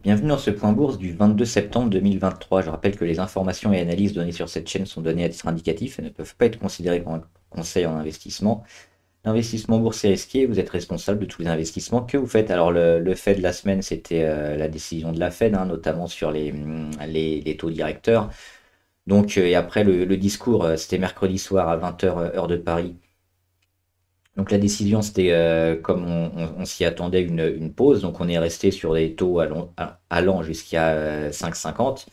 Bienvenue dans ce point bourse du 22 septembre 2023. Je rappelle que les informations et analyses données sur cette chaîne sont données à titre indicatif et ne peuvent pas être considérées comme un conseil en investissement. L'investissement boursier risqué, vous êtes responsable de tous les investissements que vous faites. Alors le, fait de la semaine, c'était euh, la décision de la Fed, hein, notamment sur mm, les, taux directeurs. Donc, euh, et après le, discours, euh, c'était mercredi soir à 20h heure de Paris donc la décision, c'était euh, comme on, s'y attendait une, pause, donc on est resté sur les taux allant, jusqu'à 5,50.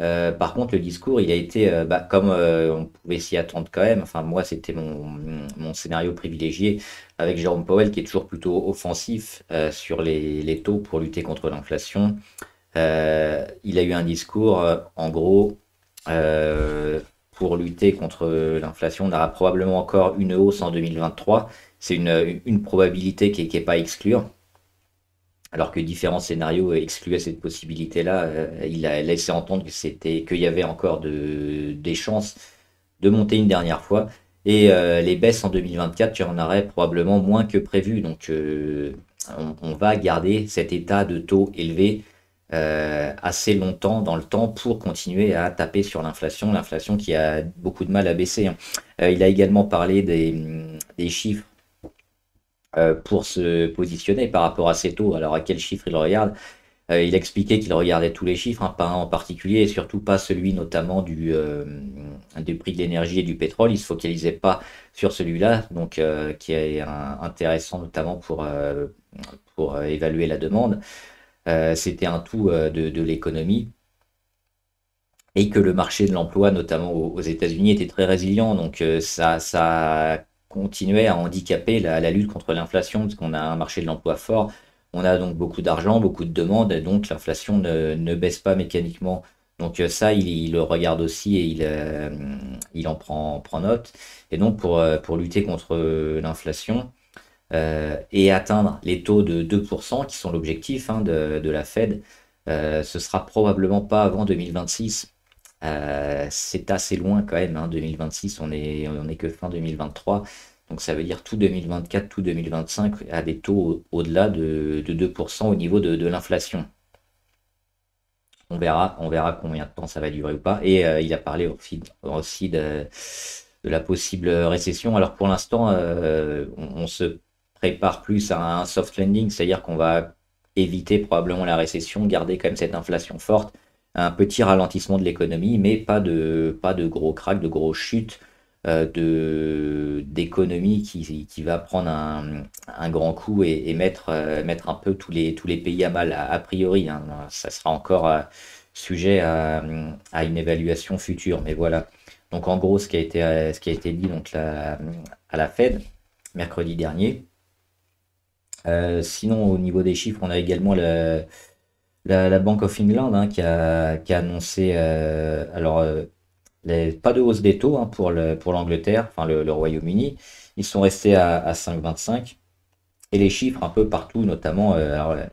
Euh, euh, par contre, le discours, il a été, bah, comme on pouvait s'y attendre quand même, enfin moi c'était mon, scénario privilégié avec Jérôme Powell qui est toujours plutôt offensif sur les, taux pour lutter contre l'inflation. il a eu un discours, en gros, pour lutter contre euh, l'inflation. On aura probablement encore une hausse en 2023. C'est une, probabilité qui n'est pas exclue. Alors que différents scénarios excluaient cette possibilité-là, euh, il a laissé entendre que c'était qu'il y avait encore de, des chances de monter une dernière fois. Et euh, les baisses en 2024, tu en aurait probablement moins que prévu. Donc on, va garder cet état de taux élevé euh, assez longtemps dans le temps pour continuer à taper sur l'inflation, l'inflation qui a beaucoup de mal à baisser. Hein. Euh, il a également parlé des, chiffres euh, pour se positionner par rapport à ces taux. Alors à quel chiffre il regarde Il expliquait qu'il regardait tous les chiffres, hein, pas un en particulier, et surtout pas celui notamment du, prix de l'énergie et du pétrole. Il se focalisait pas sur celui-là, donc qui est intéressant notamment pour évaluer la demande. Euh, c'était un tout euh, de, l'économie et que le marché de l'emploi, notamment aux, États-Unis, était très résilient. Donc euh, ça, ça continuait à handicaper la, lutte contre l'inflation, parce qu'on a un marché de l'emploi fort, on a donc beaucoup d'argent, beaucoup de demandes, donc l'inflation ne, baisse pas mécaniquement. Donc ça, il, le regarde aussi et il, en prend, note. Et donc pour lutter contre l'inflation, euh, et atteindre les taux de 2%, qui sont l'objectif hein, de, la Fed, ce euh, ce sera probablement pas avant 2026. Euh, c'est assez loin quand même, 2026, hein. on est, on est que fin 2023. Donc ça veut dire tout 2024, tout 2025 à des taux au-delà de, 2% au niveau de, l'inflation. On verra, on verra combien de temps ça va durer ou pas. Et il a parlé aussi, de, la possible récession. Alors pour l'instant, on, se prépare plus à un soft lending, c'est-à-dire qu'on va éviter probablement la récession, garder quand même cette inflation forte, un petit ralentissement de l'économie, mais pas de, pas de gros crack, de gros chutes euh, d'économie qui, va prendre un, grand coup et, mettre, euh, mettre un peu tous les, tous les pays à mal, a, priori. Hein. ça sera encore euh, sujet à, une évaluation future, mais voilà. Donc en gros, ce qui a été, ce qui a été dit donc, à la Fed mercredi dernier, euh, sinon, au niveau des chiffres, on a également la, la, Bank of England hein, qui, a, qui, a, annoncé euh, alors, euh, pas de hausse des taux hein, pour l'Angleterre, enfin le, Royaume-Uni. Ils sont restés à, 5,25. Et les chiffres un peu partout, notamment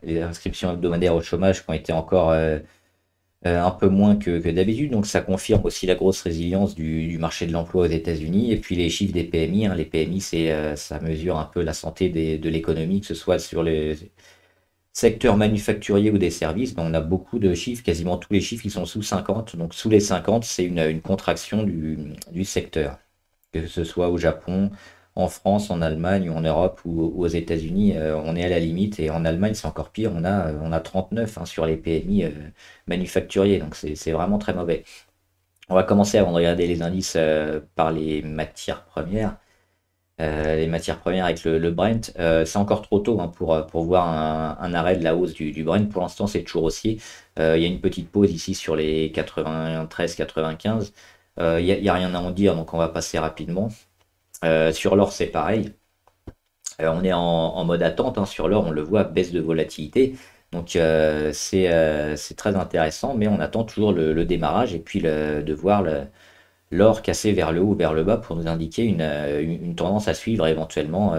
les inscriptions hebdomadaires au chômage qui ont été encore euh, un peu moins que, d'habitude. Donc ça confirme aussi la grosse résilience du, marché de l'emploi aux États-Unis. Et puis les chiffres des PMI, hein. les PMI, c'est euh, ça mesure un peu la santé de l'économie, que ce soit sur les secteurs manufacturiers ou des services. Ben, on a beaucoup de chiffres, quasiment tous les chiffres qui sont sous 50. Donc sous les 50, c'est une, contraction du, du secteur, que ce soit au Japon, en France, en Allemagne, ou en Europe ou, aux États-Unis, euh, on est à la limite. Et en Allemagne, c'est encore pire. On a, euh, on a 39 hein, sur les PMI euh, manufacturiers. Donc, c'est vraiment très mauvais. On va commencer avant de regarder les indices par les matières premières. les matières premières avec le, Brent, c'est encore trop tôt hein, pour, voir un, arrêt de la hausse du, Brent. Pour l'instant, c'est toujours haussier. Il y a une petite pause ici sur les 93-95. Il n'y a, a rien à en dire, donc on va passer rapidement. Euh, sur l'or, c'est pareil. Euh, on est en, mode attente. Hein. Sur l'or, on le voit, baisse de volatilité. Donc euh, c'est très intéressant, mais on attend toujours le, démarrage et puis de voir l'or casser vers le haut ou vers le bas pour nous indiquer une, tendance à suivre éventuellement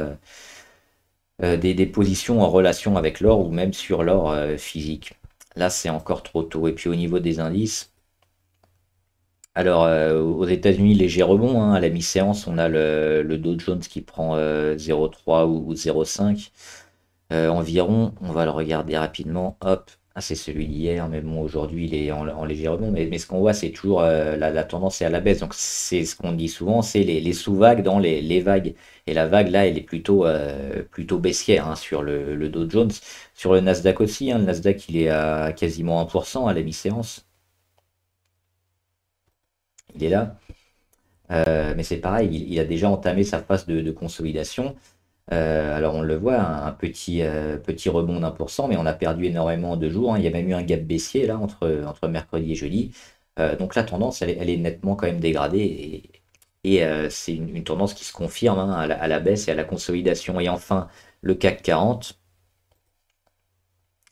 des, des, positions en relation avec l'or ou même sur l'or physique. Là, c'est encore trop tôt. Et puis au niveau des indices, alors, euh, aux États-Unis, léger rebond. Hein. à la mi-séance, on a le, le Dow Jones qui prend 0,3 euh, ou, 0,5 euh, environ. On va le regarder rapidement. Hop, ah, c'est celui d'hier, mais bon, aujourd'hui, il est en, léger rebond. Mais, ce qu'on voit, c'est toujours la, tendance est à la baisse. Donc, c'est ce qu'on dit souvent c'est les, sous-vagues dans les, vagues. Et la vague, là, elle est plutôt, plutôt baissière hein, sur le, le Dow Jones. Sur le Nasdaq aussi, hein, le Nasdaq, il est à quasiment 1% à la mi-séance il est là. Euh, mais c'est pareil, il, a déjà entamé sa phase de, consolidation. Euh, alors on le voit, hein, un, petit, euh, petit rebond d'un pour cent, mais on a perdu énormément de jours. Hein. Il y a même eu un gap baissier là entre, entre mercredi et jeudi. donc la tendance, elle, est nettement quand même dégradée et, c'est une, tendance qui se confirme hein, à, la, à, la, baisse et à la consolidation. Et enfin, le CAC 40.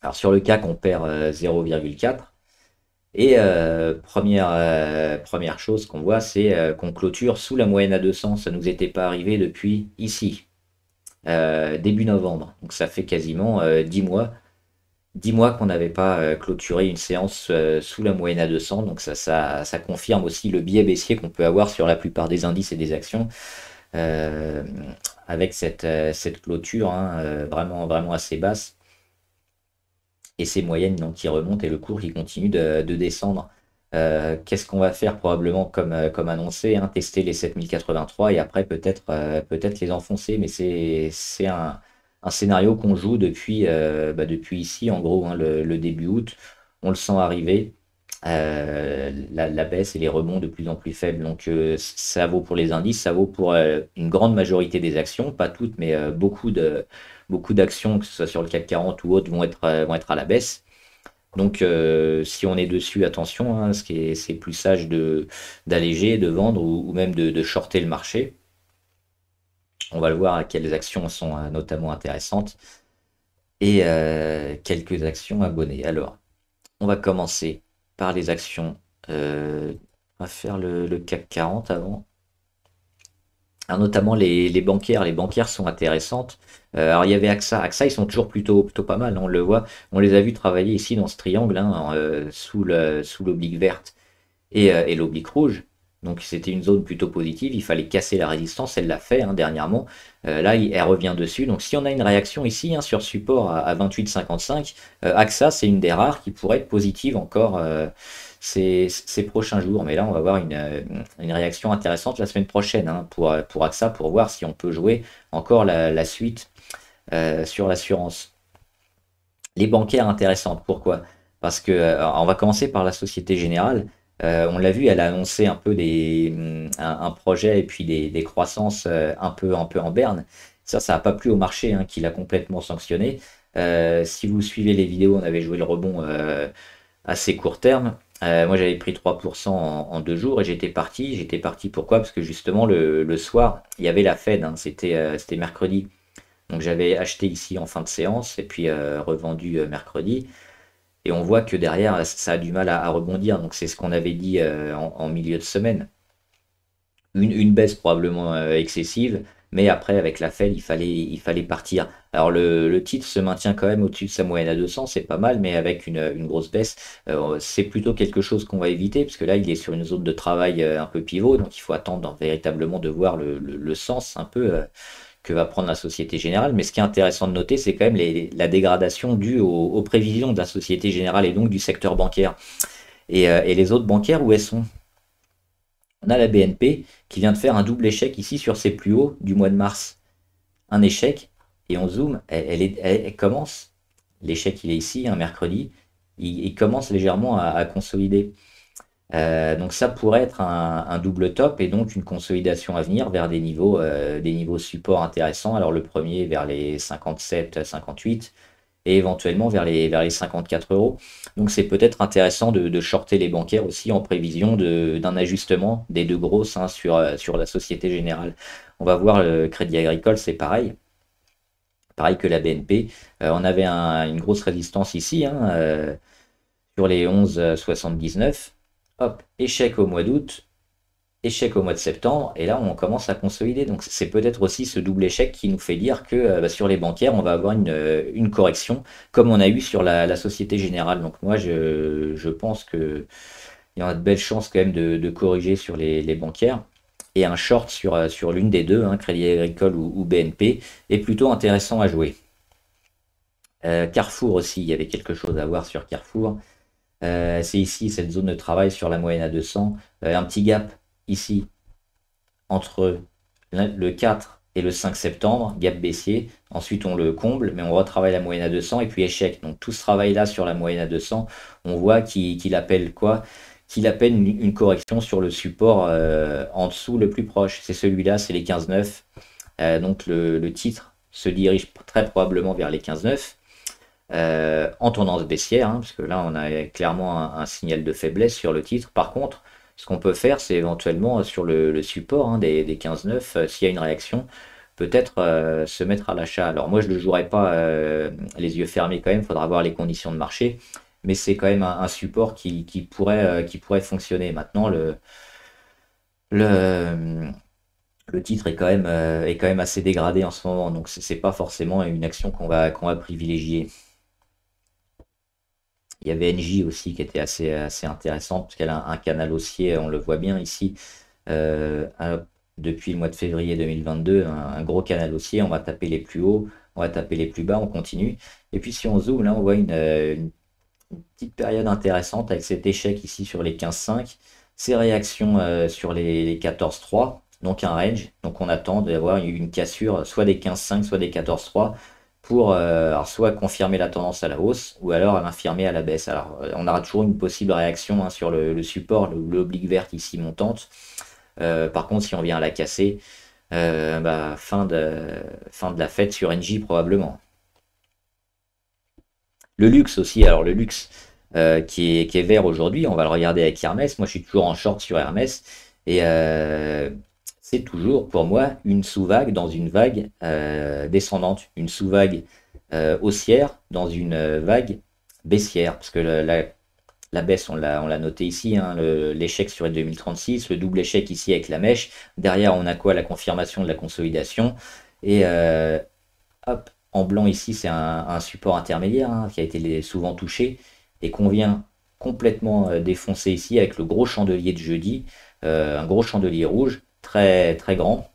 Alors sur le CAC, on perd 0,4. Et euh, première, euh, première chose qu'on voit, c'est euh, qu'on clôture sous la moyenne à 200. Ça ne nous était pas arrivé depuis ici, début novembre. Donc ça fait quasiment 10 mois. mois qu'on n'avait pas clôturé une séance sous la moyenne à 200. Donc ça, ça, confirme aussi le biais baissier qu'on peut avoir sur la plupart des indices et des actions. avec cette, cette clôture hein, vraiment, vraiment assez basse et ces moyennes donc, qui remontent et le cours qui continue de, descendre. Euh, qu'est-ce qu'on va faire probablement comme, euh, comme annoncé hein, Tester les 7083 et après peut-être euh, peut-être les enfoncer, mais c'est un, un, scénario qu'on joue depuis, bah, depuis ici, en gros, hein, le, début août. On le sent arriver, la, la, baisse et les rebonds de plus en plus faibles. Donc ça vaut pour les indices, ça vaut pour une grande majorité des actions, pas toutes, mais beaucoup de beaucoup d'actions, que ce soit sur le CAC 40 ou autres, vont être, euh, vont être à la baisse. Donc, euh, si on est dessus, attention, hein, c'est plus sage de d'alléger, de vendre ou, même de, de, shorter le marché. On va le voir à quelles actions sont euh, notamment intéressantes et quelques actions abonnées. Alors, on va commencer par les actions. on va faire le, le CAC 40 avant notamment les, les, banquières, les banquières sont intéressantes. Euh, alors il y avait AXA, AXA ils sont toujours plutôt, plutôt pas mal, hein, on le voit, on les a vus travailler ici dans ce triangle, hein, euh, sous l'oblique verte et, euh, et l'oblique rouge. Donc c'était une zone plutôt positive, il fallait casser la résistance, elle l'a fait hein, dernièrement. Euh, là, elle revient dessus. Donc si on a une réaction ici hein, sur support à, 28,55, euh, AXA, c'est une des rares qui pourrait être positive encore euh, ces, prochains jours. Mais là, on va voir une, réaction intéressante la semaine prochaine hein, pour, AXA, pour voir si on peut jouer encore la, suite sur l'assurance. Les bancaires intéressantes, pourquoi Parce que on va commencer par la Société Générale. Euh, on l'a vu, elle a annoncé un peu des, mm, un, projet et puis des, croissances euh, un peu, un peu en berne. Ça, ça n'a pas plu au marché hein, qui l'a complètement sanctionné. Euh, si vous suivez les vidéos, on avait joué le rebond assez court terme. moi, j'avais pris 3% en, deux jours et j'étais parti. J'étais parti pourquoi Parce que justement, le, soir, il y avait la Fed. Hein. c'était mercredi. Donc, j'avais acheté ici en fin de séance et puis revendu mercredi. Et on voit que derrière, ça a du mal à, rebondir. Donc c'est ce qu'on avait dit euh, en, milieu de semaine. Une, baisse probablement euh, excessive, mais après avec la Fed, il fallait, il fallait partir. Alors le, titre se maintient quand même au-dessus de sa moyenne à 200, c'est pas mal, mais avec une, grosse baisse, euh, c'est plutôt quelque chose qu'on va éviter, parce que là il est sur une zone de travail un peu pivot, donc il faut attendre véritablement de voir le sens un peu va prendre la Société Générale. Mais ce qui est intéressant de noter, c'est quand même les, la dégradation due aux, prévisions de la Société Générale et donc du secteur bancaire. Et, euh, les autres bancaires, où elles sont On a la BNP qui vient de faire un double échec ici sur ses plus hauts du mois de mars. Un échec, et on zoome, elle, commence. L'échec, il est ici, un mercredi. Il, commence légèrement à consolider. Euh, donc ça pourrait être un, double top et donc une consolidation à venir vers des niveaux, euh, des niveaux support intéressants. Alors le premier vers les 57, 58 et éventuellement vers les, vers 54 euros. Donc c'est peut-être intéressant de, shorter les bancaires aussi en prévision d'un ajustement des deux grosses hein, sur, euh, sur la Société Générale. On va voir le euh, Crédit Agricole, c'est pareil pareil que la BNP. on avait une grosse résistance ici, hein, sur les 11 79. Hop, échec au mois d'août, échec au mois de septembre, et là on commence à consolider. Donc c'est peut-être aussi ce double échec qui nous fait dire que euh, bah, sur les bancaires, on va avoir euh, une, correction, comme on a eu sur la, Société Générale. Donc moi je, pense qu'il y en a de belles chances quand même de, corriger sur les, les, bancaires. Et un short sur, euh, l'une des deux, hein, Crédit Agricole ou, BNP, est plutôt intéressant à jouer. Carrefour aussi, il y avait quelque chose à voir sur Carrefour. Euh, c'est ici, cette zone de travail sur la moyenne à 200. Euh, un petit gap ici entre le 4 et le 5 septembre, gap baissier. Ensuite, on le comble, mais on retravaille la moyenne à 200 et puis échec. Donc tout ce travail-là sur la moyenne à 200, on voit qu'il appelle quoi qu'il appelle une, correction sur le support euh, en dessous le plus proche. C'est celui-là, c'est les 15-9. donc le, le titre se dirige très probablement vers les 15-9. Euh, en tendance baissière, hein, parce que là on a clairement un, signal de faiblesse sur le titre. Par contre, ce qu'on peut faire, c'est éventuellement euh, sur le, support hein, des, des 15-9, euh, s'il y a une réaction, peut-être se mettre à l'achat. Alors moi je ne le jouerai pas les yeux fermés quand même, il faudra voir les conditions de marché, mais c'est quand même un, support qui, pourrait, fonctionner. Maintenant, le, le, titre est quand même, est quand même assez dégradé en ce moment, donc ce n'est pas forcément une action qu'on va, qu'on va privilégier. Il y avait NJ aussi qui était assez, assez intéressante, parce qu'elle a un, canal haussier, on le voit bien ici, euh, depuis le mois de février 2022, un, gros canal haussier. On va taper les plus hauts, on va taper les plus bas, on continue. Et puis si on zoome, là, on voit une, euh, petite période intéressante avec cet échec ici sur les 15-5, ces réactions euh, sur les, les 14-3, donc un range. Donc on attend d'avoir une cassure soit des 15-5, soit des 14-3 pour euh, soit confirmer la tendance à la hausse ou alors l'infirmer à la baisse. Alors euh, on aura toujours une possible réaction hein, sur le, support, l'oblique verte ici montante. Euh, par contre, si on vient la casser, bah, fin, de, fin de la fête sur NJ probablement. Le luxe aussi, alors le luxe qui, est, qui, est, vert aujourd'hui, on va le regarder avec Hermès. Moi je suis toujours en short sur Hermès. Et c'est toujours pour moi une sous-vague dans une vague euh, descendante, une sous-vague euh, haussière dans une euh, vague baissière. Parce que la, la, baisse, on l'a noté ici, hein, l'échec sur les 2036, le double échec ici avec la mèche. Derrière, on a quoi La confirmation de la consolidation. Et hop, en blanc ici, c'est un, support intermédiaire hein, qui a été souvent touché et qu'on vient complètement défoncer ici avec le gros chandelier de jeudi, un gros chandelier rouge très, très grand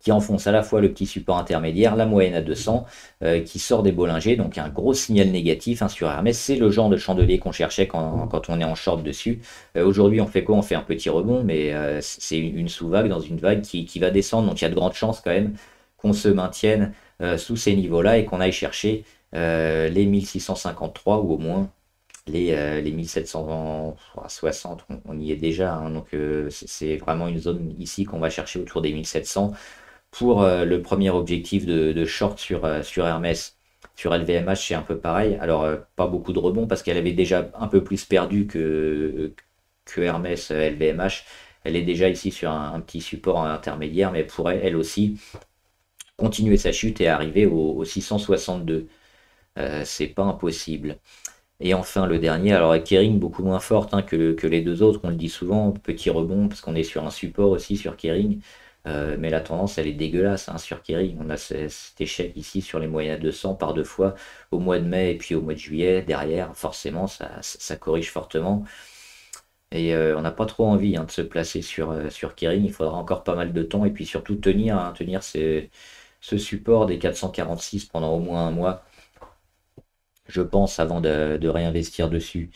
qui enfonce à la fois le petit support intermédiaire, la moyenne à 200, euh, qui sort des Bollinger, donc un gros signal négatif un hein, sur Hermès. C'est le genre de chandelier qu'on cherchait quand, on est en short dessus. Euh, aujourd'hui, on fait quoi On fait un petit rebond, mais euh, c'est une, sous-vague dans une vague qui, qui, va descendre, donc il y a de grandes chances quand même qu'on se maintienne sous ces niveaux-là et qu'on aille chercher les 1653 ou au moins les, 1760, euh, on, y est déjà. Hein. donc euh, c'est vraiment une zone ici qu'on va chercher autour des 1700 pour euh, le premier objectif de, short sur, sur Hermès. Sur LVMH, c'est un peu pareil. Alors, pas beaucoup de rebonds parce qu'elle avait déjà un peu plus perdu que, que Hermès LVMH. Elle est déjà ici sur un, petit support intermédiaire, mais pourrait elle aussi continuer sa chute et arriver aux au 662. c'est pas impossible. Et enfin, le dernier, alors avec Kering, beaucoup moins forte hein, que, que, les deux autres, on le dit souvent, petit rebond, parce qu'on est sur un support aussi sur Kering, euh, mais la tendance, elle est dégueulasse hein, sur Kering. On a cet échec ici sur les moyens de 200 par deux fois au mois de mai et puis au mois de juillet. Derrière, forcément, ça, corrige fortement. Et euh, on n'a pas trop envie hein, de se placer sur, euh, sur Kering. Il faudra encore pas mal de temps et puis surtout tenir, tenir ce support des 446 pendant au moins un mois je pense, avant de, réinvestir dessus.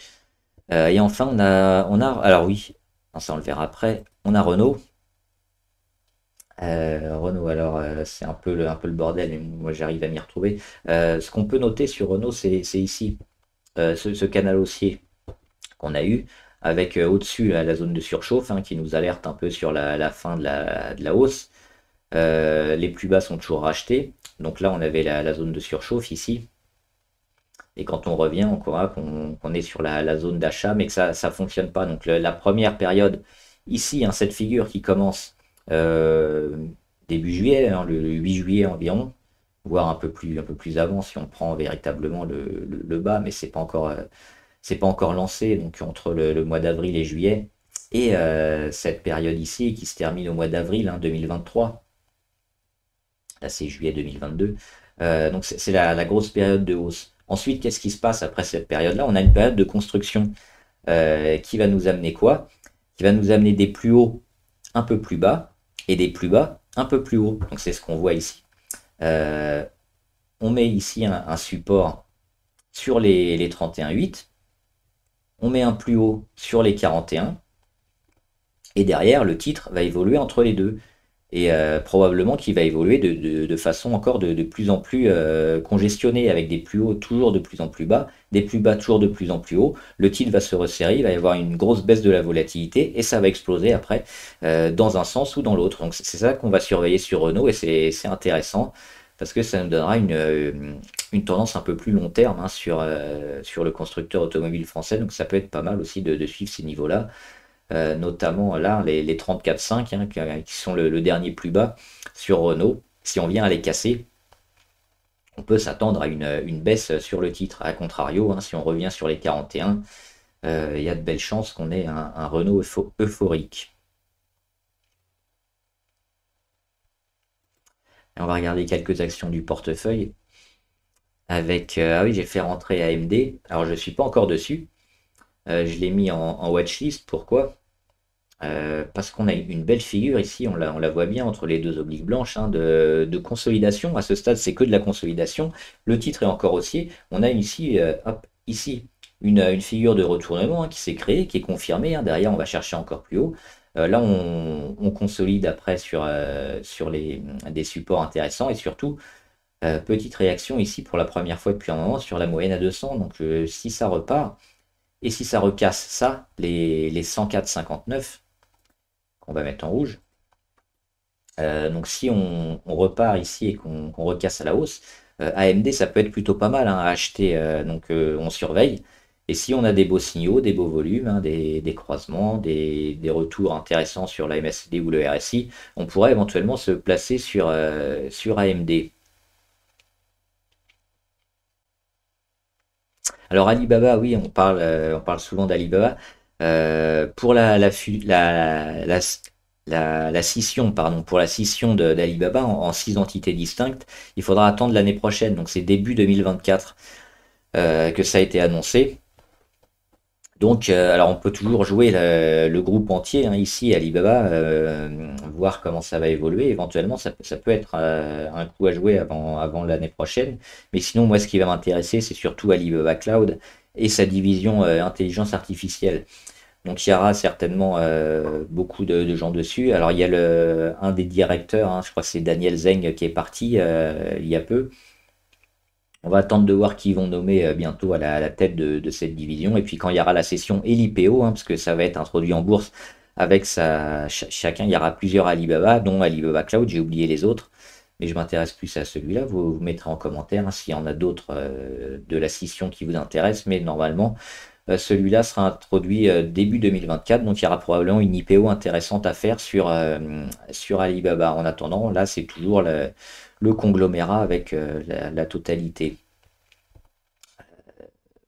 Euh, et enfin, on a, on a, alors oui, ça on le verra après, on a Renault. Euh, Renault, alors euh, c'est un peu, le, un peu le bordel, mais moi j'arrive à m'y retrouver. ce qu'on peut noter sur Renault, c'est ici, ce, canal haussier qu'on a eu, avec au-dessus la zone de surchauffe hein, qui nous alerte un peu sur la, fin de la, hausse. les plus bas sont toujours rachetés. Donc là, on avait la zone de surchauffe ici, et quand on revient, on croit qu'on est sur la, zone d'achat, mais que ça ne fonctionne pas. Donc la première période, ici, hein, cette figure qui commence euh, début juillet, hein, le 8 juillet environ, voire un peu plus, un peu plus avant si on prend véritablement le, bas, mais c'est pas encore euh, c'est pas encore lancé donc entre le, mois d'avril et juillet et euh, cette période ici qui se termine au mois d'avril 2023. Hein, Là c'est juillet 2022. donc c'est la, grosse période de hausse. Ensuite, qu'est-ce qui se passe après cette période-là On a une période de construction euh, qui va nous amener quoi Qui va nous amener des plus hauts un peu plus bas et des plus bas un peu plus hauts. Donc c'est ce qu'on voit ici. Euh, on met ici un, support sur les 31,8. On met un plus haut sur les 41. Et derrière, le titre va évoluer entre les deux et euh, probablement qu'il va évoluer de, façon encore de, plus en plus euh, congestionnée, avec des plus hauts toujours de plus en plus bas, des plus bas toujours de plus en plus hauts. Le titre va se resserrer, il va y avoir une grosse baisse de la volatilité et ça va exploser après euh, dans un sens ou dans l'autre. Donc c'est ça qu'on va surveiller sur Renault et c'est intéressant parce que ça nous donnera une, tendance un peu plus long terme hein, sur, sur le constructeur automobile français. Donc ça peut être pas mal aussi de, suivre ces niveaux-là euh, notamment là les, les 34.5 hein, euh, qui, sont le, dernier plus bas sur Renault. Si on vient à les casser, on peut s'attendre à une, baisse sur le titre. à contrario, hein, si on revient sur les 41, euh, il y a de belles chances qu'on ait un, Renault euphorique. on va regarder quelques actions du portefeuille. Avec, ah oui, j'ai fait rentrer AMD. Alors, je ne suis pas encore dessus. Euh, je l'ai mis en, en watchlist. Pourquoi euh, Parce qu'on a une belle figure ici, on la, voit bien entre les deux obliques blanches hein, de, consolidation. À ce stade, c'est que de la consolidation. Le titre est encore haussier. On a ici, euh, ici une, figure de retournement hein, qui s'est créée, qui est confirmée. Hein. Derrière, on va chercher encore plus haut. là, on, consolide après sur, des supports intéressants et surtout, petite réaction ici pour la première fois depuis un moment sur la moyenne à 200. Donc, si ça repart, et si ça recasse ça, les, les 104,59 qu'on va mettre en rouge, euh, donc si on, repart ici et qu'on recasse à la hausse, euh, AMD ça peut être plutôt pas mal hein, à acheter, euh, donc on surveille. Et si on a des beaux signaux, des beaux volumes, hein, des, croisements, des, des, retours intéressants sur la MSD ou le RSI, on pourrait éventuellement se placer sur, sur AMD. Alors Alibaba, oui, on parle, euh, on parle souvent d'Alibaba. Euh, pour la, la, scission, pardon, pour la d'Alibaba en, en, six entités distinctes, il faudra attendre l'année prochaine, donc c'est début 2024 euh, que ça a été annoncé. Donc, euh, alors on peut toujours jouer le, groupe entier hein, ici à Alibaba, euh, voir comment ça va évoluer. Éventuellement, ça, peut être euh, un coup à jouer avant, l'année prochaine. Mais sinon, moi, ce qui va m'intéresser, c'est surtout Alibaba Cloud et sa division intelligence artificielle. Donc, il y aura certainement beaucoup de, gens dessus. Alors, il y a le, un des directeurs, hein, je crois que c'est Daniel Zeng qui est parti il y a peu. On va attendre de voir qui vont nommer euh, bientôt à la, tête de, cette division. Et puis quand il y aura la session et l'IPO, hein, parce que ça va être introduit en bourse avec ça chacun, il y aura plusieurs Alibaba, dont Alibaba Cloud, j'ai oublié les autres, mais je m'intéresse plus à celui-là. Vous, vous, mettrez en commentaire hein, s'il y en a d'autres euh, de la scission qui vous intéresse, mais normalement, euh, celui-là sera introduit début 2024, donc il y aura probablement une IPO intéressante à faire sur, sur Alibaba. En attendant, là, c'est toujours le le conglomérat avec euh, la, totalité. Euh,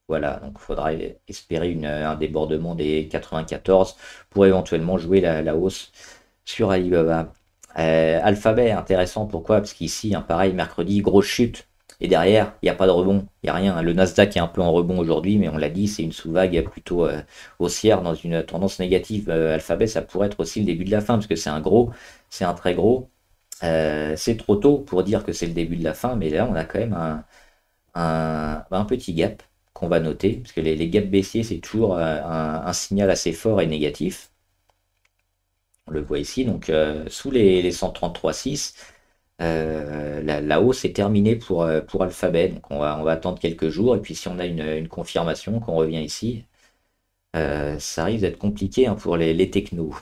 voilà, donc il faudra espérer une, euh, un débordement des 94 pour éventuellement jouer la, hausse sur Alibaba. Alphabet, intéressant, pourquoi Parce qu'ici, un hein, pareil, mercredi, grosse chute. Et derrière, il n'y a pas de rebond, il n'y a rien. Le Nasdaq est un peu en rebond aujourd'hui, mais on l'a dit, c'est une sous-vague plutôt haussière dans une tendance négative. Alphabet, ça pourrait être aussi le début de la fin, parce que c'est un gros, c'est un très gros. Euh, c'est trop tôt pour dire que c'est le début de la fin, mais là, on a quand même un, petit gap qu'on va noter, parce que les, gaps baissiers, c'est toujours euh, un, signal assez fort et négatif. On le voit ici, donc euh, sous les, 133,6, la, hausse est terminée pour, pour Alphabet, donc on va, attendre quelques jours, et puis si on a une, confirmation, qu'on revient ici, ça arrive d'être compliqué hein, pour les, les technos.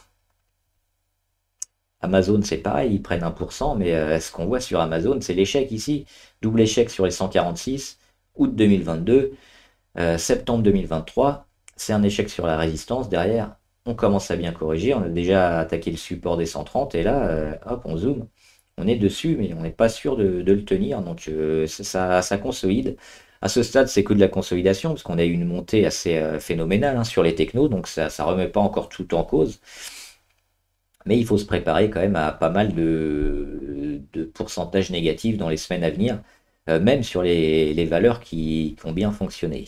Amazon, c'est pareil, ils prennent 1%, mais euh, ce qu'on voit sur Amazon, c'est l'échec ici. Double échec sur les 146, août 2022, euh, septembre 2023, c'est un échec sur la résistance. Derrière, on commence à bien corriger, on a déjà attaqué le support des 130, et là, euh, hop, on zoome. On est dessus, mais on n'est pas sûr de, le tenir, donc ça, ça, consolide. À ce stade, c'est que de la consolidation, parce qu'on a eu une montée assez phénoménale hein, sur les technos, donc ça ne remet pas encore tout en cause mais il faut se préparer quand même à pas mal de, pourcentages négatifs dans les semaines à venir, euh, même sur les, valeurs qui, ont bien fonctionné.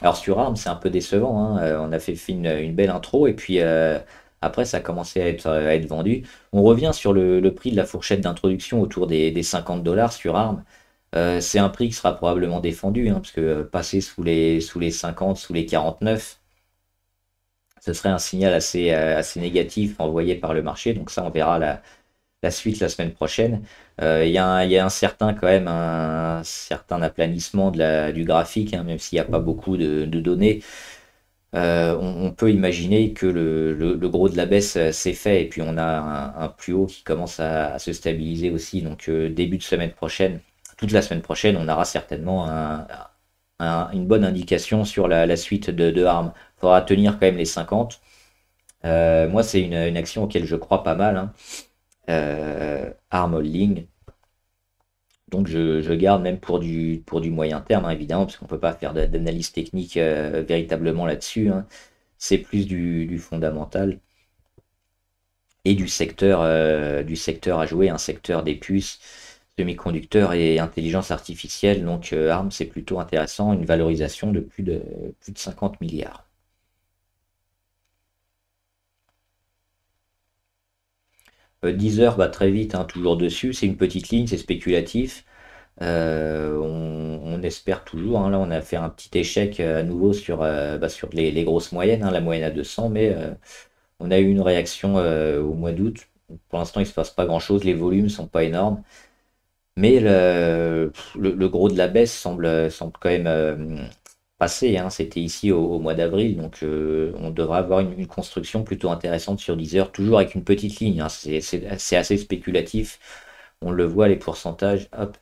Alors sur ARM, c'est un peu décevant, hein. euh, on a fait une, belle intro et puis euh, après ça a commencé à être, vendu. On revient sur le, prix de la fourchette d'introduction autour des, 50 dollars sur ARM. c'est un prix qui sera probablement défendu, hein, parce que passer sous les, sous les 50, sous les 49, ce serait un signal assez, euh, assez négatif envoyé par le marché. Donc ça, on verra la, suite la semaine prochaine. Euh, il y, a un certain quand même un, certain aplanissement de la, du graphique, hein, même s'il n'y a pas beaucoup de, données. Euh, on, peut imaginer que le, gros de la baisse s'est fait et puis on a un, plus haut qui commence à, se stabiliser aussi. Donc début de semaine prochaine, toute la semaine prochaine, on aura certainement une bonne indication sur la, suite de, de ARM tenir quand même les 50. Euh, moi, c'est une, action auquel je crois pas mal. Hein. Euh, arm holding. Donc, je, garde même pour du, pour du moyen terme, hein, évidemment, parce qu'on peut pas faire d'analyse technique euh, véritablement là-dessus. Hein. C'est plus du, fondamental et du secteur, du secteur à jouer, un secteur des puces, semi-conducteurs et intelligence artificielle. Donc, ARM, c'est plutôt intéressant, une valorisation de plus de, plus de 50 milliards. 10 euh, va bah, très vite, hein, toujours dessus. C'est une petite ligne, c'est spéculatif. Euh, on, espère toujours. Hein. là, on a fait un petit échec euh, à nouveau sur, bah, sur les, grosses moyennes, hein, la moyenne à 200, mais on a eu une réaction au mois d'août. Pour l'instant, il ne se passe pas grand-chose. Les volumes sont pas énormes. Mais le, gros de la baisse semble, semble quand même Hein. c'était ici au, mois d'avril, donc euh, on devrait avoir une, construction plutôt intéressante sur 10 heures, toujours avec une petite ligne, hein. c'est assez spéculatif, on le voit les pourcentages, hop,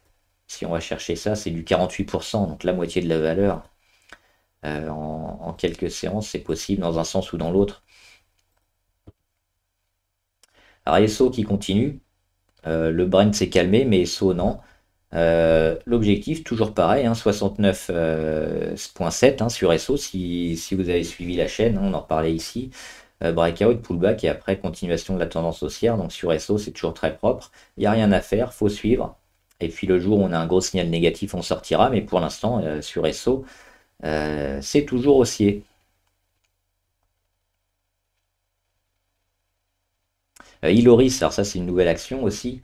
si on va chercher ça, c'est du 48%, donc la moitié de la valeur euh, en, quelques séances, c'est possible dans un sens ou dans l'autre. Alors qui continue, euh, le brain s'est calmé, mais SO non. Euh, l'objectif, toujours pareil, 69.7 hein, euh, hein, sur SO, si, vous avez suivi la chaîne, hein, on en parlait ici. Euh, breakout, pullback et après continuation de la tendance haussière. Donc sur SO, c'est toujours très propre. Il n'y a rien à faire, faut suivre. Et puis le jour où on a un gros signal négatif, on sortira. Mais pour l'instant, sur SO, c'est toujours haussier. Iloris, alors ça c'est une nouvelle action aussi.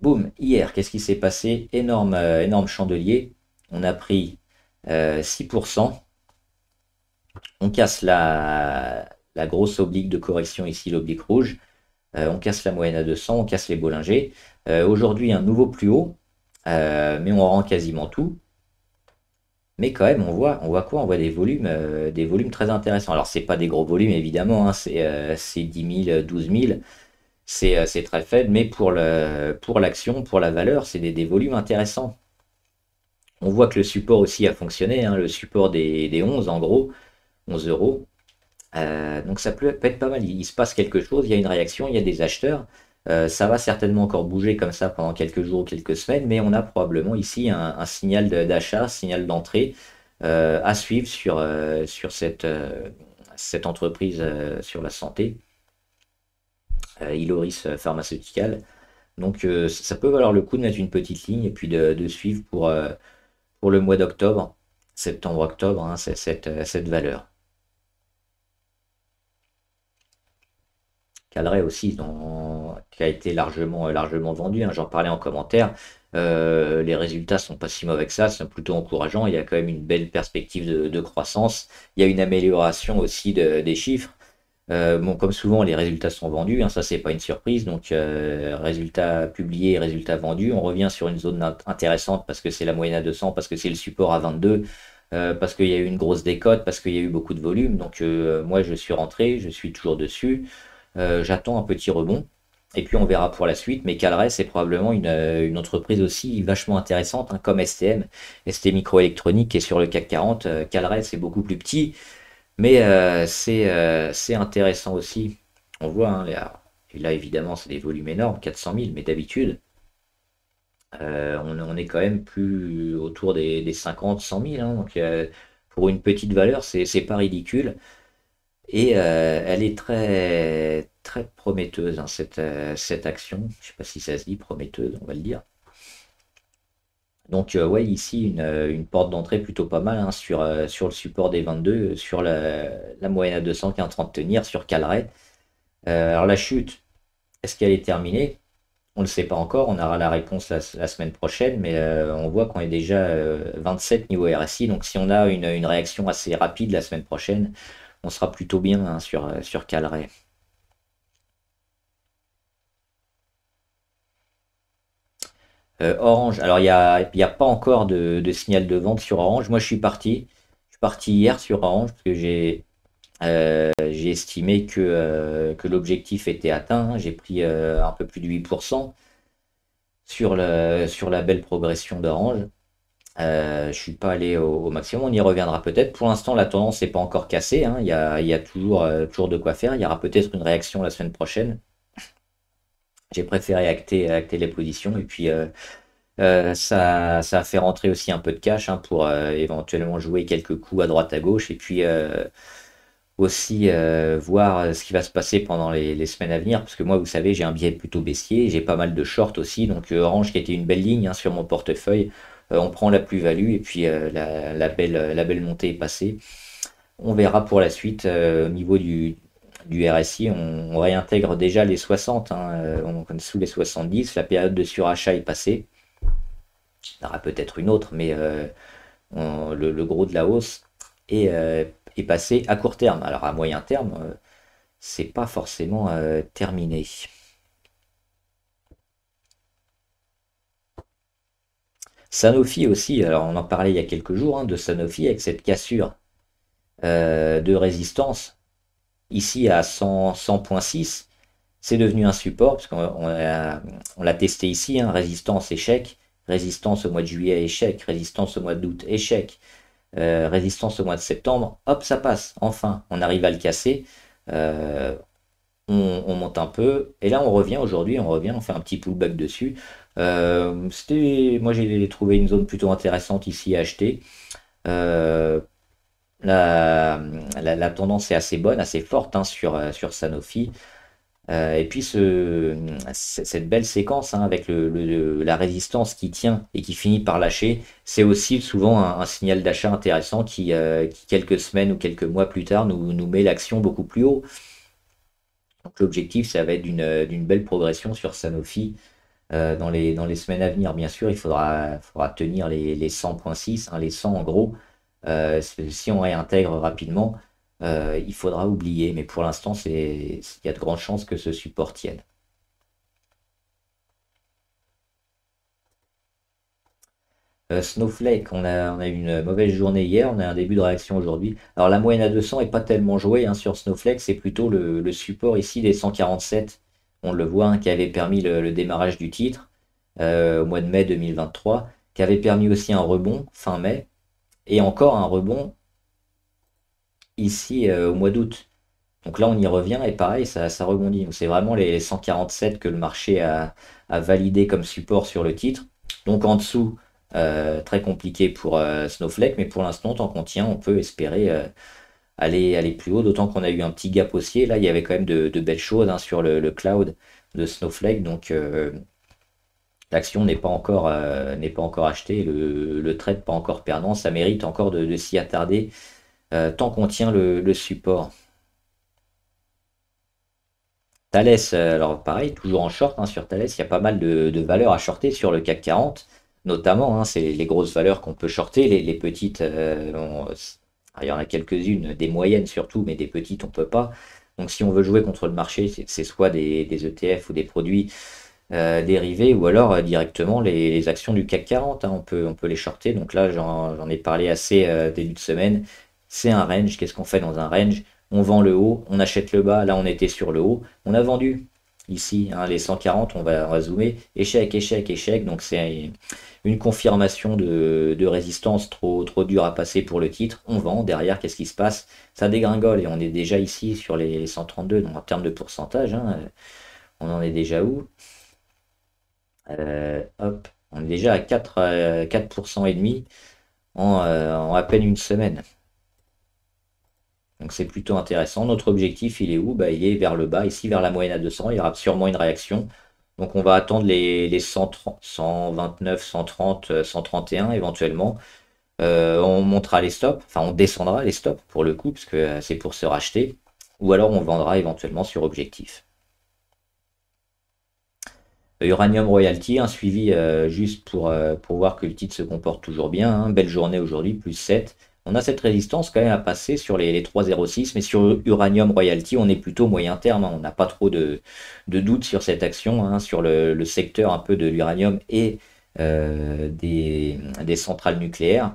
Boum, hier, qu'est-ce qui s'est passé énorme, euh, énorme chandelier. On a pris 6%. Euh, on casse la, la, grosse oblique de correction ici, l'oblique rouge. Euh, on casse la moyenne à 200, on casse les Bollinger. Aujourd'hui, un nouveau plus haut, mais on rend quasiment tout. Mais quand même, on voit, on voit quoi On voit des volumes, des volumes très intéressants. Alors, ce n'est pas des gros volumes, évidemment. Hein. c'est 10 000, 12 000. Euh, c'est très faible, mais pour l'action, pour, la valeur, c'est des, volumes intéressants. On voit que le support aussi a fonctionné, hein, le support des, 11 en gros, 11 euros. Euh, donc ça peut, être pas mal, il, se passe quelque chose, il y a une réaction, il y a des acheteurs. Euh, ça va certainement encore bouger comme ça pendant quelques jours, ou quelques semaines, mais on a probablement ici un, signal d'achat, signal d'entrée à suivre sur, cette entreprise sur la santé. Euh, Iloris Pharmaceutical. Donc euh, ça peut valoir le coup de mettre une petite ligne et puis de, suivre pour, euh, pour le mois d'octobre, septembre-octobre, hein, cette, cette valeur. Calray aussi, qui a été largement, largement vendu. Hein, j'en parlais en commentaire. les résultats sont pas si mauvais que ça, c'est plutôt encourageant. Il y a quand même une belle perspective de, croissance. Il y a une amélioration aussi des chiffres. Euh, bon, comme souvent, les résultats sont vendus, hein, ça c'est pas une surprise. Donc, euh, résultats publiés, résultats vendus. On revient sur une zone intéressante parce que c'est la moyenne à 200, parce que c'est le support à 22, euh, parce qu'il y a eu une grosse décote, parce qu'il y a eu beaucoup de volume. Donc, moi je suis rentré, je suis toujours dessus. J'attends un petit rebond. Et puis on verra pour la suite, mais Calres c'est probablement une, entreprise aussi vachement intéressante, hein, comme STM, ST Microélectronique, qui est sur le CAC 40. Calres est beaucoup plus petit, mais euh, euh, c'est intéressant aussi. On voit, hein, là, et là évidemment, c'est des volumes énormes, 400 000, mais d'habitude, euh, on, est quand même plus autour des, 50, 100 000. donc pour une petite valeur, c'est pas ridicule. Et elle est très, très prometteuse, hein, cette, cette action. Je sais pas si ça se dit prometteuse, on va le dire. Donc oui, euh, ouais, ici euh, une, porte d'entrée plutôt pas mal hein, sur, euh, sur le support des 22, sur la, moyenne à 200 qui tenir, sur Calray. alors la chute, est-ce qu'elle est terminée On ne le sait pas encore, on aura la réponse la, semaine prochaine, mais on voit qu'on est déjà 27 niveau RSI, donc si on a une, réaction assez rapide la semaine prochaine, on sera plutôt bien hein, sur, sur Calray. Euh, Orange, alors il n'y a, y a, pas encore de, signal de vente sur Orange. Moi, je suis parti. Je suis parti hier sur Orange parce que j'ai euh, estimé que, euh, que l'objectif était atteint. J'ai pris un peu plus de 8% sur, le, sur la belle progression d'Orange. je ne suis pas allé au, maximum. On y reviendra peut-être. Pour l'instant, la tendance n'est pas encore cassée. Hein. Il y, a, y, a, toujours, toujours de quoi faire. Il y aura peut-être une réaction la semaine prochaine j'ai préféré acter, les positions. Et puis, euh, euh, ça, a fait rentrer aussi un peu de cash hein, pour euh, éventuellement jouer quelques coups à droite à gauche et puis aussi voir ce qui va se passer pendant les, semaines à venir parce que moi vous savez j'ai un biais plutôt baissier j'ai pas mal de shorts aussi donc orange qui était une belle ligne hein, sur mon portefeuille on prend la plus-value et puis belle, la belle montée est passée on verra pour la suite au niveau du du RSI, on, réintègre déjà les 60. Hein, euh, sous les 70, la période de surachat est passée. Il y en aura peut-être une autre, mais euh, le, gros de la hausse euh, est, passé à court terme. Alors à moyen terme, c'est pas forcément terminé. Sanofi aussi, alors on en parlait il y a quelques jours hein, de Sanofi avec cette cassure de résistance Ici, à 100.6, c'est devenu un support, parce qu'on l'a testé ici, hein, résistance, échec, résistance au mois de juillet, échec, résistance au mois d'août, échec, euh, résistance au mois de septembre, hop, ça passe, enfin, on arrive à le casser, euh, on, monte un peu, et là on revient aujourd'hui, on revient, on fait un petit pullback dessus. Euh, moi j'ai trouvé une zone plutôt intéressante ici à acheter. Euh, la, tendance est assez bonne, assez forte hein, sur, euh, sur Sanofi. Euh, et puis cette belle séquence hein, avec la résistance qui tient et qui finit par lâcher, c'est aussi souvent un, signal d'achat intéressant euh, qui, quelques semaines ou quelques mois plus tard, nous, met l'action beaucoup plus haut. Donc l'objectif, ça va être d'une belle progression sur Sanofi dans, les, dans les semaines à venir. Bien sûr, il faudra, faudra tenir les, les 100.6, hein, les 100 en gros. Euh, si on réintègre rapidement, euh, il faudra oublier. Mais pour l'instant, il y a de grandes chances que ce support tienne. Euh, Snowflake, on a, on a eu une mauvaise journée hier, on a un début de réaction aujourd'hui. Alors la moyenne à 200 n'est pas tellement jouée hein, sur Snowflake, c'est plutôt le, support ici des 147, on le voit, hein, qui avait permis le démarrage du titre au mois de mai 2023, qui avait permis aussi un rebond fin mai, et encore un rebond ici euh, au mois d'août. Donc là, on y revient et pareil, ça, rebondit. Donc c'est vraiment les 147 que le marché a, validé comme support sur le titre. Donc en dessous, euh, très compliqué pour euh, Snowflake, mais pour l'instant, tant qu'on tient, on peut espérer aller, aller plus haut, d'autant qu'on a eu un petit gap haussier. Là, il y avait quand même de, belles choses hein, sur le, le, cloud de Snowflake. Donc l'action n'est pas encore euh, n'est pas encore achetée, le, le trade pas encore perdant, ça mérite encore de, s'y attarder euh, tant qu'on tient le, support. Thales, euh, alors pareil, toujours en short hein, sur Thales, il y a pas mal de, valeurs à shorter sur le CAC 40, notamment, hein, c'est les grosses valeurs qu'on peut shorter, les, petites, il y en a quelques-unes, des moyennes surtout, mais des petites on peut pas. Donc si on veut jouer contre le marché, c'est soit des, des ETF ou des produits euh, dérivés ou alors euh, directement les, actions du CAC 40. Hein. on, peut, on peut les shorter. Donc là, j'en ai parlé assez euh, début de semaine. C'est un range. Qu'est-ce qu'on fait dans un range On vend le haut, on achète le bas. Là, on était sur le haut. On a vendu ici hein, les 140. On va, on zoomer. Échec, échec, échec. Donc c'est une confirmation de, résistance trop, trop dure à passer pour le titre. On vend. Derrière, qu'est-ce qui se passe Ça dégringole et on est déjà ici sur les 132. Donc en termes de pourcentage, hein, on en est déjà où euh, hop, on est déjà à 4, euh, et demi euh, en, à peine une semaine. Donc c'est plutôt intéressant. Notre objectif, il est où bah, Il est vers le bas, ici vers la moyenne à 200. Il y aura sûrement une réaction. Donc on va attendre les, 130, 129, 130, 131 éventuellement. on montera les stops, enfin on descendra les stops pour le coup, parce que c'est pour se racheter. Ou alors on vendra éventuellement sur objectif. Euh, Uranium Royalty, un suivi euh, juste pour, euh, pour voir que le titre se comporte toujours bien. Hein. Belle journée aujourd'hui, plus 7. On a cette résistance quand même à passer sur les, 3,06, mais sur Uranium Royalty, on est plutôt moyen terme. Hein. On n'a pas trop de, de doutes sur cette action, hein, sur le, secteur un peu de l'uranium et des, des, centrales nucléaires.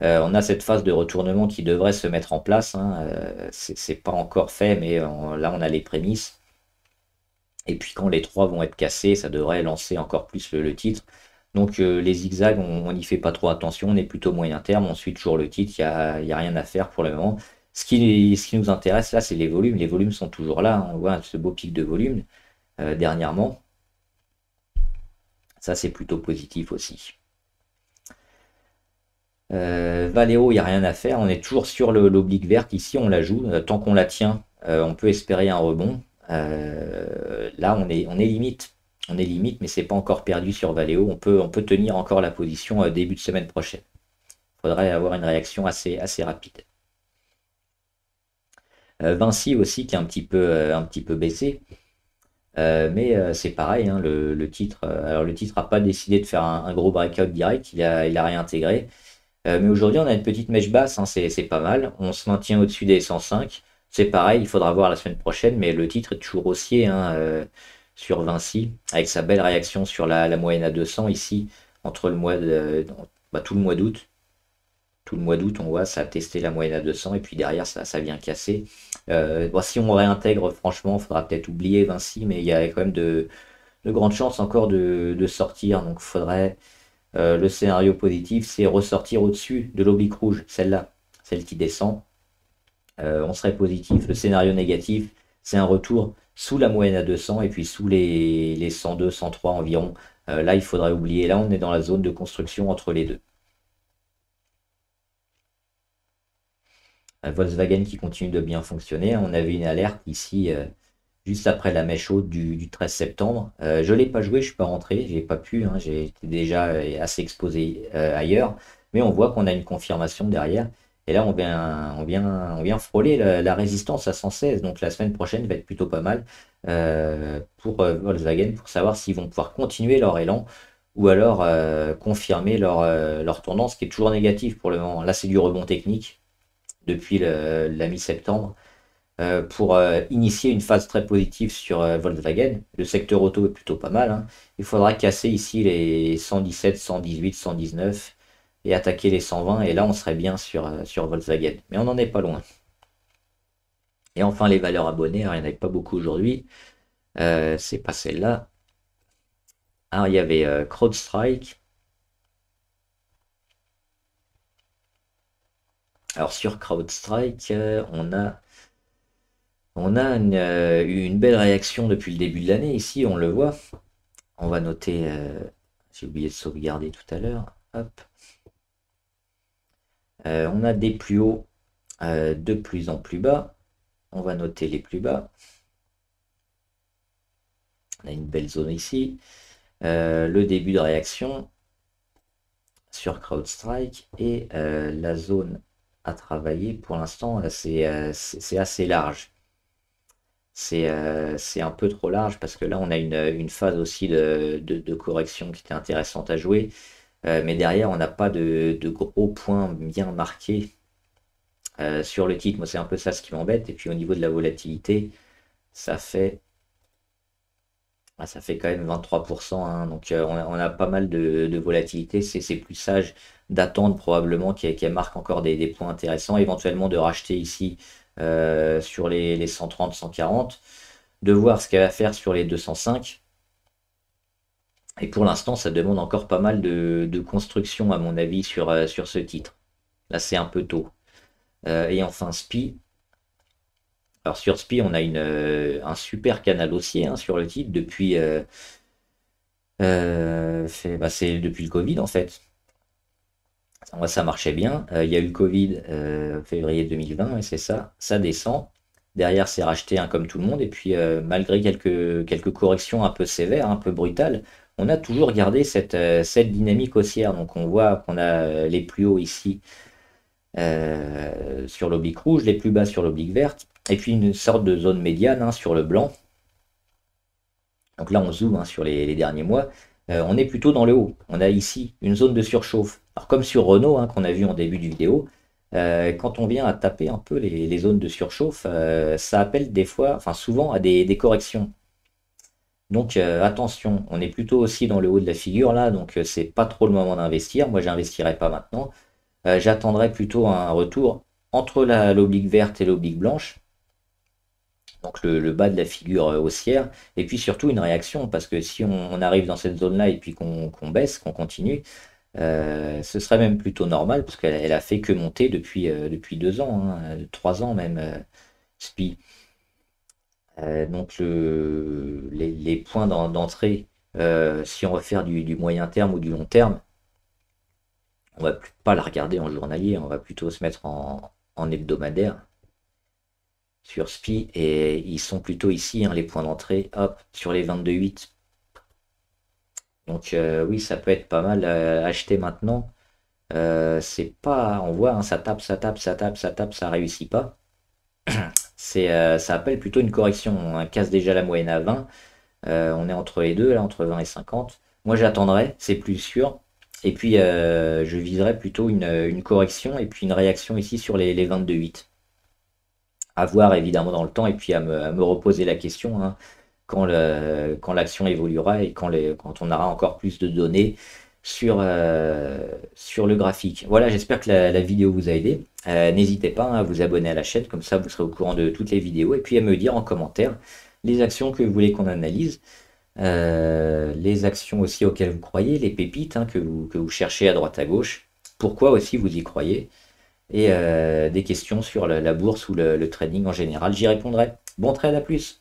on a cette phase de retournement qui devrait se mettre en place. Ce c'est pas encore fait, mais là on a les prémices. Et puis quand les trois vont être cassés, ça devrait lancer encore plus le, titre. Donc euh, les zigzags, on n'y fait pas trop attention, on est plutôt moyen terme, on suit toujours le titre, il n'y a, rien à faire pour le moment. Ce qui, nous intéresse là, c'est les volumes. Les volumes sont toujours là, hein. on voit ce beau pic de volume euh, dernièrement. Ça, c'est plutôt positif aussi. Euh, Valeo, il n'y a rien à faire. On est toujours sur l'oblique verte ici, on la joue. Tant qu'on la tient, on peut espérer un rebond. Euh, là, on est, limite. On est limite, mais c'est pas encore perdu sur Valeo. On peut, on peut tenir encore la position euh, début de semaine prochaine. Il faudrait avoir une réaction assez, rapide. Euh, Vinci aussi qui est un petit peu, un petit peu baissé. mais c'est pareil, hein, le, titre. alors n'a pas décidé de faire un, gros breakout direct, il a, il a réintégré. mais aujourd'hui on a une petite mèche basse, hein, c'est pas mal. On se maintient au-dessus des 105. C'est pareil, il faudra voir la semaine prochaine, mais le titre est toujours haussier hein, euh, sur Vinci, avec sa belle réaction sur la, moyenne à 200 ici, entre le mois de, bah, tout le mois d'août. Tout le mois d'août, on voit, ça a testé la moyenne à 200 et puis derrière, ça, ça vient casser. Euh, si on réintègre, franchement, il faudra peut-être oublier Vinci, mais il y a quand même de, de grandes chances encore de, de sortir. Donc, faudrait. Euh, le scénario positif, c'est ressortir au-dessus de l'oblique rouge, celle-là, celle qui descend. Euh, on serait positif. Le scénario négatif, c'est un retour sous la moyenne à 200 et puis sous les, 102, 103 environ. Euh, là, il faudrait oublier. Là, on est dans la zone de construction entre les deux. Euh, Volkswagen qui continue de bien fonctionner. On avait une alerte ici juste après la mèche haute du, 13 septembre. je ne l'ai pas joué, je ne suis pas rentré, je j'ai pas pu, hein, j'ai déjà assez exposé ailleurs, mais on voit qu'on a une confirmation derrière. Et là, on vient, on vient, on vient frôler la, résistance à 116. Donc la semaine prochaine va être plutôt pas mal euh, pour euh, Volkswagen pour savoir s'ils vont pouvoir continuer leur élan ou alors euh, confirmer leur, tendance qui est toujours négative pour le moment. Là, c'est du rebond technique depuis la mi-septembre pour initier une phase très positive sur Volkswagen. Le secteur auto est plutôt pas mal. Hein. Il faudra casser ici les 117, 118, 119 et attaquer les 120, et là on serait bien sur, euh, sur Volkswagen. Mais on n'en est pas loin. Et enfin, les valeurs abonnées, alors il n'y en avait pas beaucoup aujourd'hui. Euh, c'est pas celle-là. Alors ah, il y avait euh, CrowdStrike. Alors sur CrowdStrike, strike on a, on a une, une, belle réaction depuis le début de l'année. Ici, on le voit. On va noter. J'ai oublié de sauvegarder tout à l'heure. Hop. Euh, on a des plus hauts euh, de plus en plus bas. On va noter les plus bas. On a une belle zone ici. Euh, le début de réaction sur CrowdStrike et la zone à travailler pour l'instant, c'est assez large. C'est un peu trop large parce que là, on a une, phase aussi de, de correction qui était intéressante à jouer. Euh, mais derrière, on n'a pas de, gros points bien marqués euh, sur le titre. Moi, c'est un peu ça ce qui m'embête. Et puis au niveau de la volatilité, ça fait, ah, ça fait quand même 23%. Hein. Donc euh, on, a, pas mal de, volatilité. C'est plus sage d'attendre probablement qu'elle marque encore des, points intéressants, éventuellement de racheter ici sur les 130, 140, de voir ce qu'elle va faire sur les 205 et pour l'instant, ça demande encore pas mal de, construction, à mon avis, sur, euh, sur ce titre. Là, c'est un peu tôt. Euh, et enfin, SPI. Alors, sur SPI, on a une, euh, un super canal haussier hein, sur le titre depuis. Bah, depuis le Covid, en fait. ça marchait bien. Il y a eu le Covid février 2020, et c'est ça. Ça descend. Derrière, c'est racheté un hein, comme tout le monde. Et puis, malgré quelques, quelques corrections un peu sévères, un peu brutales, on a toujours gardé euh, cette, dynamique haussière. Donc on voit qu'on a euh, les plus hauts ici euh, sur l'oblique rouge, les plus bas sur l'oblique verte, et puis une sorte de zone médiane hein, sur le blanc. Donc là on zoome hein, sur les, derniers mois. on est plutôt dans le haut. On a ici une zone de surchauffe. Alors comme sur Renault hein, qu'on a vu en début de vidéo, quand on vient à taper un peu les, zones de surchauffe, ça appelle des fois, enfin souvent à des corrections. Donc euh, attention, on est plutôt aussi dans le haut de la figure là, donc euh, c'est pas trop le moment d'investir. Moi, j'investirai pas maintenant. Euh, j'attendrai plutôt un retour entre l'oblique verte et l'oblique blanche, donc le, bas de la figure haussière, et puis surtout une réaction, parce que si on, arrive dans cette zone-là et puis qu'on baisse, qu'on continue, ce serait même plutôt normal, parce qu'elle a fait que monter depuis, depuis deux ans, hein, trois ans même, SPI. Euh, donc les, points d'entrée, euh, si on va faire du, moyen terme ou du long terme, on va pas la regarder en journalier, on va plutôt se mettre en, hebdomadaire sur SPI et ils sont plutôt ici, hein, les points d'entrée, hop, sur les 22.8. Donc euh, oui, ça peut être pas mal acheter acheté maintenant. c'est pas, on voit, hein, ça tape, ça tape, ça tape, ça tape, ça réussit pas. Euh, ça appelle plutôt une correction. On casse déjà la moyenne à 20. Euh, on est entre les deux, là, entre 20 et 50. Moi, j'attendrai, c'est plus sûr. Et puis, euh, je viserai plutôt une, correction et puis une réaction ici sur les, les 22,8. À voir évidemment dans le temps et puis à me, reposer la question hein, quand, quand l'action évoluera et quand, les, quand on aura encore plus de données sur, euh, sur le graphique. Voilà, j'espère que la, vidéo vous a aidé. Euh, n'hésitez pas hein, à vous abonner à la chaîne, comme ça vous serez au courant de toutes les vidéos, et puis à me dire en commentaire les actions que vous voulez qu'on analyse, euh, les actions aussi auxquelles vous croyez, les pépites hein, que, vous, que vous cherchez à droite à gauche, pourquoi aussi vous y croyez, et des questions sur la, bourse ou le, le trading en général, j'y répondrai. Bon trade à plus